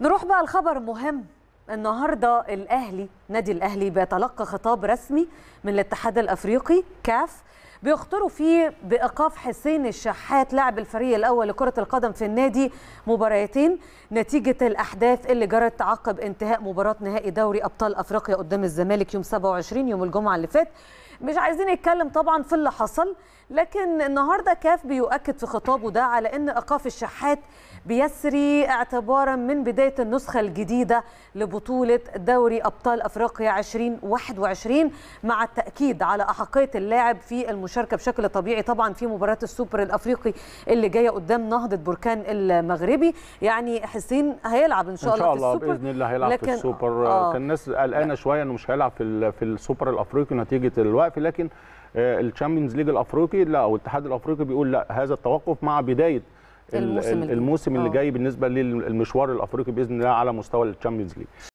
نروح بقى لخبر مهم النهارده الاهلي نادي الاهلي بيتلقى خطاب رسمي من الاتحاد الافريقي كاف بيخطروا فيه بايقاف حسين الشحات لاعب الفريق الاول لكره القدم في النادي مباراتين نتيجه الاحداث اللي جرت عقب انتهاء مباراه نهائي دوري ابطال افريقيا قدام الزمالك يوم 27 يوم الجمعه اللي فات مش عايزين نتكلم طبعا في اللي حصل لكن النهارده كاف بيؤكد في خطابه ده على ان ايقاف الشحات بيسري اعتبارا من بدايه النسخه الجديده لبطوله دوري ابطال افريقيا 2021 مع التاكيد على احقيه اللاعب في المشاركه بشكل طبيعي طبعا في مباراه السوبر الافريقي اللي جايه قدام نهضه بركان المغربي يعني حسين هيلعب ان شاء, إن شاء الله, في السوبر باذن الله هيلعب لكن... في السوبر آه. كان الناس قلقانه شويه انه مش هيلعب في في السوبر الافريقي نتيجه الوقت الوقف لكن آه، الشامبيونز ليج الافريقي لا او الاتحاد الافريقي بيقول لا هذا التوقف مع بدايه الموسم, الموسم اللي آه. جاي بالنسبه للمشوار الافريقي باذن الله على مستوى الشامبيونز ليج